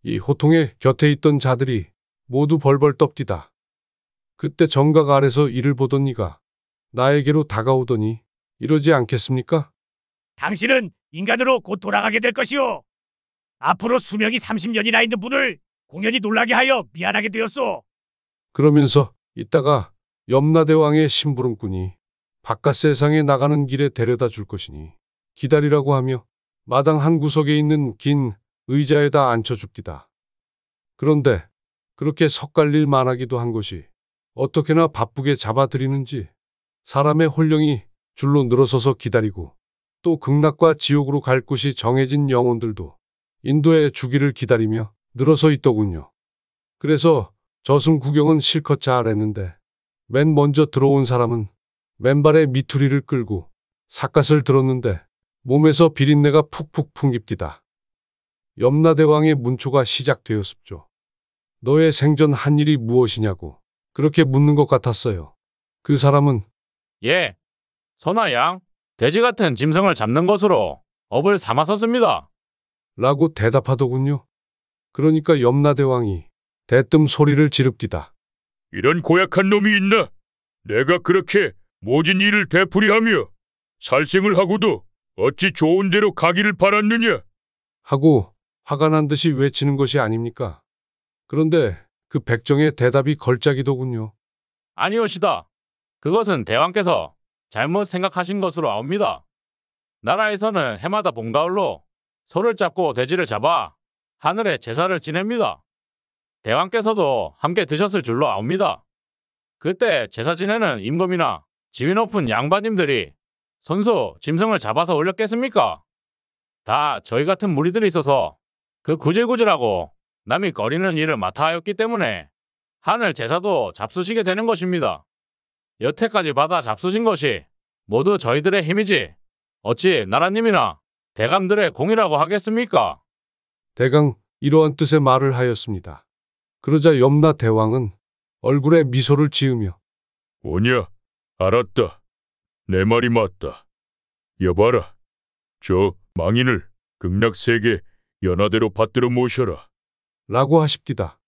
이 호통에 곁에 있던 자들이 모두 벌벌 떱디다. 그때 정각 아래서 이를 보던 이가 나에게로 다가오더니 이러지 않겠습니까? 당신은 인간으로 곧 돌아가게 될 것이오. 앞으로 수명이 30년이나 있는 분을 공연이 놀라게 하여 미안하게 되었소. 그러면서 이따가 염라대왕의 심부름꾼이 바깥 세상에 나가는 길에 데려다 줄 것이니 기다리라고 하며 마당 한 구석에 있는 긴 의자에다 앉혀 줍디다. 그런데 그렇게 섞갈릴 만하기도 한 것이 어떻게나 바쁘게 잡아들이는지 사람의 혼령이 줄로 늘어서서 기다리고 또 극락과 지옥으로 갈 곳이 정해진 영혼들도 인도에 주기를 기다리며 늘어서 있더군요. 그래서 저승 구경은 실컷 잘 했는데 맨 먼저 들어온 사람은 맨발에 미투리를 끌고 삿갓을 들었는데 몸에서 비린내가 푹푹 풍깁디다. 염라대왕의 문초가 시작되었습죠. 너의 생전 한 일이 무엇이냐고 그렇게 묻는 것 같았어요. 그 사람은 예, 선하양, 돼지 같은 짐승을 잡는 것으로 업을 삼아섰습니다 라고 대답하더군요. 그러니까 염라대왕이 대뜸 소리를 지릅디다. 이런 고약한 놈이 있나? 내가 그렇게 모진 일을 되풀이하며 살생을 하고도 어찌 좋은 대로 가기를 바랐느냐? 하고 화가 난 듯이 외치는 것이 아닙니까? 그런데 그 백정의 대답이 걸작이더군요. 아니오시다. 그것은 대왕께서 잘못 생각하신 것으로 아옵니다. 나라에서는 해마다 봄가을로 소를 잡고 돼지를 잡아 하늘에 제사를 지냅니다. 대왕께서도 함께 드셨을 줄로 아옵니다. 그때 제사 지내는 임금이나 지위 높은 양반님들이 선수 짐승을 잡아서 올렸겠습니까? 다 저희 같은 무리들이 있어서 그 구질구질하고 남이 거리는 일을 맡아 하였기 때문에 하늘 제사도 잡수시게 되는 것입니다. 여태까지 받아 잡수신 것이 모두 저희들의 힘이지 어찌 나라님이나 대감들의 공이라고 하겠습니까? 대강 이러한 뜻의 말을 하였습니다. 그러자 염라 대왕은 얼굴에 미소를 지으며 오냐, 알았다. 내 말이 맞다. 여봐라, 저 망인을 극락세계 연하대로 받들어 모셔라. 라고 하십디다.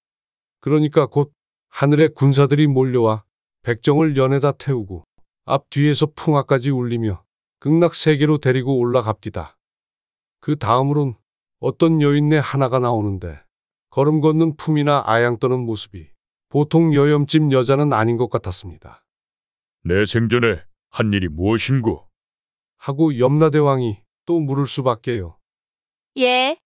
그러니까 곧 하늘의 군사들이 몰려와 백정을 연에다 태우고 앞 뒤에서 풍화까지 울리며 극락세계로 데리고 올라갑디다. 그 다음으론 어떤 여인네 하나가 나오는데 걸음 걷는 품이나 아양 떠는 모습이 보통 여염집 여자는 아닌 것 같았습니다. 내 생전에 한 일이 무엇인고? 하고 염라대왕이 또 물을 수밖에요. 예,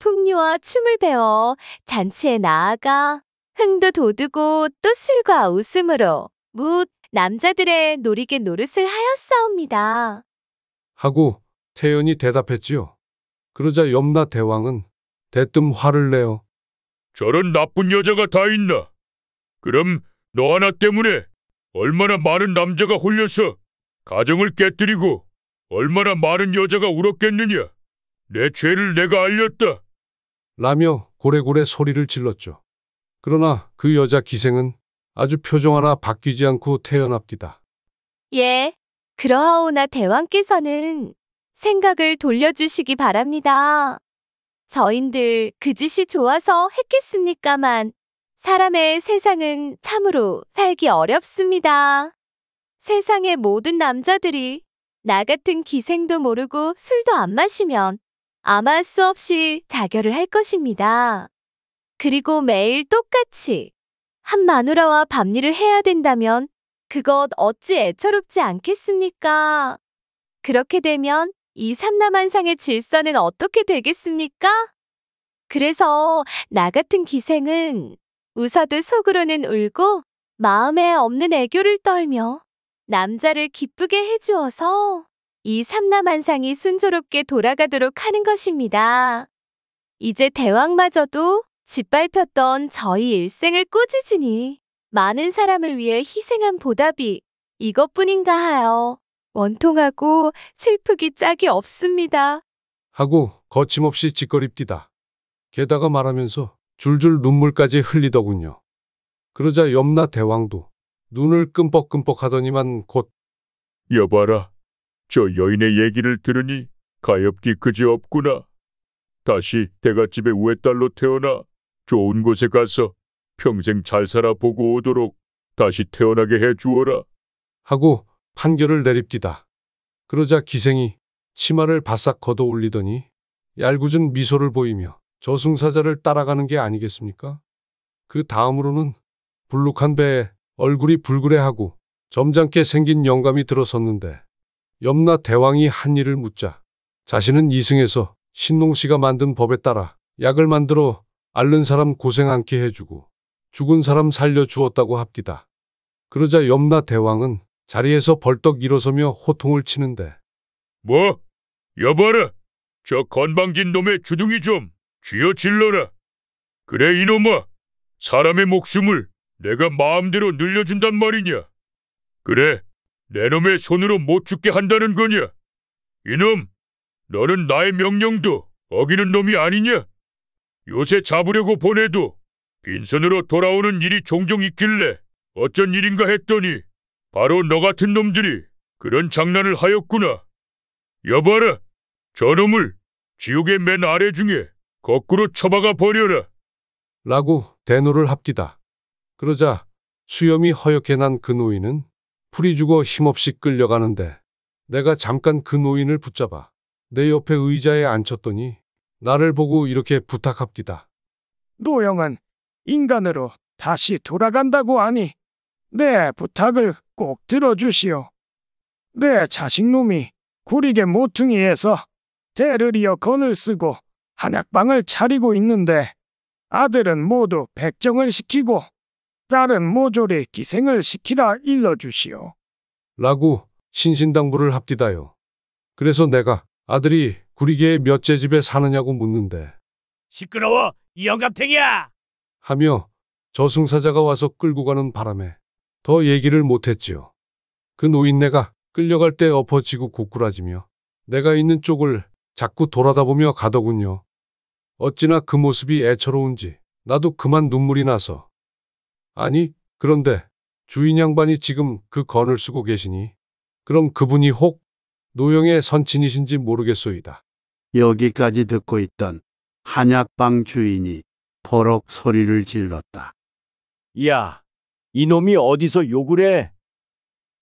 풍류와 춤을 배워 잔치에 나아가 흥도 돋우고 또 술과 웃음으로 무 남자들의 노리게 노릇을 하였사옵니다. 하고 태연이 대답했지요. 그러자 염라 대왕은 대뜸 화를 내어 저런 나쁜 여자가 다 있나? 그럼 너 하나 때문에 얼마나 많은 남자가 홀려서 가정을 깨뜨리고 얼마나 많은 여자가 울었겠느냐? 내 죄를 내가 알렸다. 라며 고래고래 소리를 질렀죠. 그러나 그 여자 기생은 아주 표정 하나 바뀌지 않고 태연합디다. 예, 그러하오나 대왕께서는 생각을 돌려주시기 바랍니다. 저인들 그 짓이 좋아서 했겠습니까만 사람의 세상은 참으로 살기 어렵습니다. 세상의 모든 남자들이 나 같은 기생도 모르고 술도 안 마시면 아마 수없이 자결을 할 것입니다. 그리고 매일 똑같이 한 마누라와 밤일을 해야 된다면 그것 어찌 애처롭지 않겠습니까? 그렇게 되면 이 삼남한상의 질서는 어떻게 되겠습니까? 그래서 나 같은 기생은 웃어도 속으로는 울고 마음에 없는 애교를 떨며 남자를 기쁘게 해주어서 이 삼남한상이 순조롭게 돌아가도록 하는 것입니다. 이제 대왕마저도 짓밟혔던 저희 일생을 꾸짖으니 많은 사람을 위해 희생한 보답이 이것뿐인가 하여 원통하고 슬프기 짝이 없습니다. 하고 거침없이 짓거립디다. 게다가 말하면서 줄줄 눈물까지 흘리더군요. 그러자 염라 대왕도 눈을 끔뻑끔뻑 하더니만 곧 여봐라, 저 여인의 얘기를 들으니 가엾기 그지없구나. 다시 대갓집의 외딸로 태어나 좋은 곳에 가서 평생 잘 살아보고 오도록 다시 태어나게 해주어라. 하고 판결을 내립디다. 그러자 기생이 치마를 바싹 걷어 올리더니 얄궂은 미소를 보이며 저승사자를 따라가는 게 아니겠습니까? 그 다음으로는 불룩한 배에 얼굴이 불그레하고 점잖게 생긴 영감이 들어섰는데 염라 대왕이 한 일을 묻자 자신은 이승에서 신농 씨가 만든 법에 따라 약을 만들어 앓는 사람 고생 않게 해주고 죽은 사람 살려 주었다고 합디다. 그러자 염라 대왕은 자리에서 벌떡 일어서며 호통을 치는데 뭐? 여봐라. 저 건방진 놈의 주둥이 좀 쥐어 질러라. 그래 이놈아. 사람의 목숨을 내가 마음대로 늘려준단 말이냐. 그래. 내 놈의 손으로 못 죽게 한다는 거냐. 이놈. 너는 나의 명령도 어기는 놈이 아니냐. 요새 잡으려고 보내도 빈손으로 돌아오는 일이 종종 있길래 어쩐 일인가 했더니 바로 너 같은 놈들이 그런 장난을 하였구나. 여봐라, 저놈을 지옥의 맨 아래 중에 거꾸로 처박아 버려라. 라고 대노를 합디다. 그러자 수염이 허옇게 난 그 노인은 풀이 죽어 힘없이 끌려가는데 내가 잠깐 그 노인을 붙잡아 내 옆에 의자에 앉혔더니 나를 보고 이렇게 부탁합디다. 노영은 인간으로 다시 돌아간다고 하니 내 네, 부탁을 꼭 들어주시오. 내 네, 자식놈이 구리게 모퉁이에서 대를 이어 건을 쓰고 한약방을 차리고 있는데 아들은 모두 백정을 시키고 딸은 모조리 기생을 시키라 일러주시오. 라고 신신당부를 합디다요. 그래서 내가 아들이 구리계의 몇째 집에 사느냐고 묻는데 시끄러워 이영갑탱이야 하며 저승사자가 와서 끌고 가는 바람에 더 얘기를 못했지요. 그 노인네가 끌려갈 때 엎어지고 고꾸라지며 내가 있는 쪽을 자꾸 돌아다보며 가더군요. 어찌나 그 모습이 애처로운지 나도 그만 눈물이 나서. 아니, 그런데 주인 양반이 지금 그 건을 쓰고 계시니 그럼 그분이 혹 노영의 선친이신지 모르겠소이다. 여기까지 듣고 있던 한약방 주인이 버럭 소리를 질렀다. 야, 이놈이 어디서 욕을 해?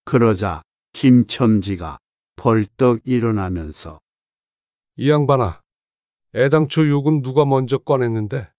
그러자 김첨지가 벌떡 일어나면서 이 양반아, 애당초 욕은 누가 먼저 꺼냈는데?